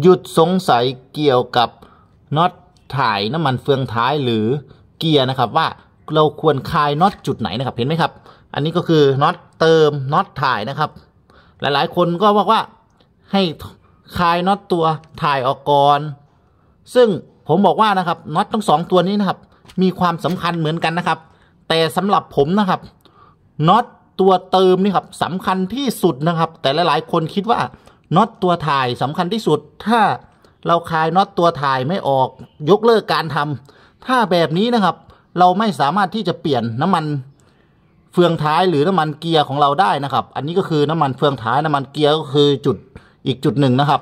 หยุดสงสัยเกี่ยวกับน็อตถ่ายน้ำมันเฟืองท้ายหรือเกียร์นะครับ ว่าเราควรคลายน็อตจุดไหนนะครับเห็นไหมครับอันนี้ก็คือน็อตเติมน็อตถ่ายนะครับหลายๆ คนก็บอกว่าให้คลายน็อตตัวถ่ายออกก่อนซึ่งผมบอกว่านะครับน็อตทั้งสองตัวนี้นะครับ มีความสำคัญเหมือนกันนะครับ แต่สำหรับผมนะครับน็อตตัวเติมนี่ครับสำคัญที่สุดนะครับ แต่หลาย ๆ คนคิดว่าน็อตตัวถ่ายสำคัญที่สุด ถ้าเราคลายน็อตตัวถ่ายไม่ออก ยกเลิกการทำ ถ้าแบบนี้นะครับ เราไม่สามารถที่จะเปลี่ยนน้ำมันเฟืองท้ายหรือน้ำมันเกียร์ของเราได้นะครับ อันนี้ก็คือน้ำมันเฟืองท้ายน้ำมันเกียร์ก็คือจุดอีกจุดหนึ่งนะครับ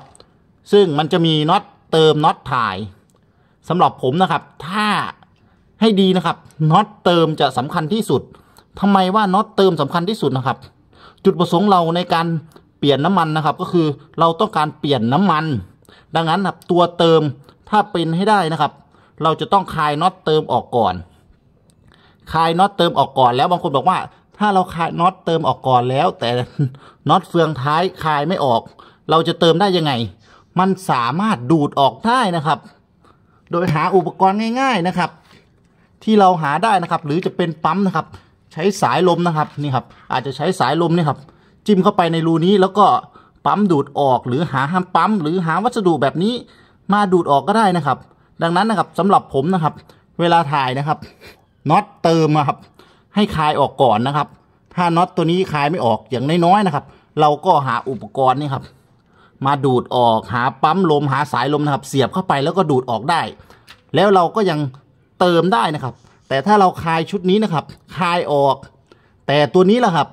ซึ่งมันจะมีน็อตเติมน็อตถ่าย สำหรับผมนะครับ ถ้าให้ดีนะครับ น็อตเติมจะสำคัญที่สุด ทำไมว่าน็อตเติมสำคัญที่สุดนะครับ จุดประสงค์เราในการเปลี่ยนน้ำมันนะครับ ก็คือเราต้องการเปลี่ยนน้ำมัน ดังนั้นครับตัวเติมถ้าเป็นให้ได้นะครับ เราจะต้องคลายน็อตเติมออกก่อน คลายน็อตเติมออกก่อนแล้วบางคนบอกว่าถ้าเราคลายน็อตเติมออกก่อนแล้ว แต่น็อตเฟืองท้ายคลายไม่ออก เราจะเติมได้ยังไง มันสามารถดูดออกได้นะครับ โดยหาอุปกรณ์ง่าย ๆนะครับ ที่เราหาได้นะครับ หรือจะเป็นปั๊มนะครับ ใช้สายลมนะครับนี่ครับอาจจะใช้สายลมนี่ครับจิ้มเข้าไปในรูนี้แล้วก็ปั๊มดูดออกหรือหาห้ามปั๊มหรือหาวัสดุแบบนี้ มาดูดออกก็ได้นะครับ ดังนั้นนะครับสำหรับผมนะครับ เวลาถ่ายนะครับน็อตเติมครับ ให้คลายออกก่อนนะครับ ถ้าน็อตตัวนี้คลายไม่ออกอย่างน้อยๆนะครับ เราก็หาอุปกรณ์นี่ครับมาดูดออกหาปั๊มลมหาสายลมนะครับ เสียบเข้าไปแล้วก็ดูดออกได้ แล้วเราก็ยังเติมได้นะครับ แต่ถ้าเราคลายชุดนี้นะครับ คลายออก แต่ตัวนี้แหละครับ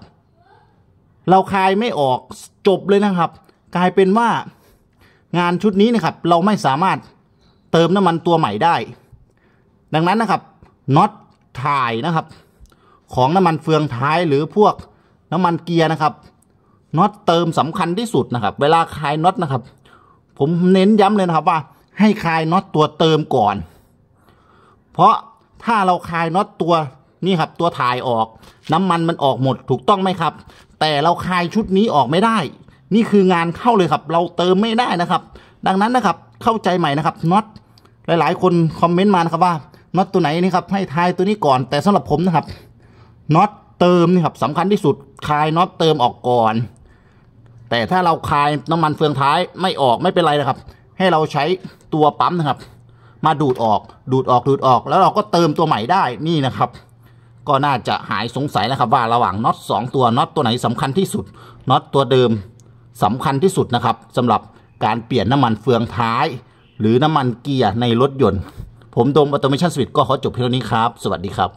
เราคายไม่ออกจบเลยนะครับกลายเป็นว่างานชุดนี้นะครับ เราไม่สามารถเติมน้ำมันตัวใหม่ได้ ดังนั้นนะครับน็อตถ่ายนะครับ ของน้ำมันเฟืองท้ายหรือพวกน้ำมันเกียร์นะครับน็อตเติมสำคัญที่สุดนะครับ เวลาคลายน็อตนะครับ ผมเน้นย้ำเลยนะครับว่า ให้คลายน็อตตัวเติมก่อน เพราะถ้าเราคลายน็อตตัวนี่ครับ ตัวถ่ายออก น้ำมันมันออกหมดถูกต้องไหมครับแต่เราคายชุดนี้ออกไม่ได้ นี่คืองานเข้าเลยครับ เราเติมไม่ได้นะครับ ดังนั้นนะครับ เข้าใจใหม่นะครับน็อต หลาย ๆ คน คอมเมนต์มา นะ ครับว่า น็อตตัวไหน นี่ครับ ให้ทายตัวนี้ก่อน แต่สำหรับผมนะครับน็อตเติมนี่ครับสำคัญที่สุดคายน็อตเติมออกก่อน แต่ถ้าเราคายน้ำมันเฟืองท้ายไม่ออกไม่เป็นไรนะครับ ให้เราใช้ตัวปั๊มนะครับ มาดูดออก ดูดออกดูดออก แล้วเราก็เติมตัวใหม่ได้ นี่นะครับก็น่าจะหายสงสัยแล้วครับว่าระหว่างน็อต2 ตัวน็อตตัว ไหนสำคัญที่สุดน็อตตัวเดิมสำคัญที่สุดนะครับสำหรับการเปลี่ยนน้ำมันเฟืองท้าย หรือน้ำมันเกียร์ในรถยนต์ ผมโดมอัตโนมัติสวิตก็ขอจบเพียงนี้ครับสวัสดี ครับ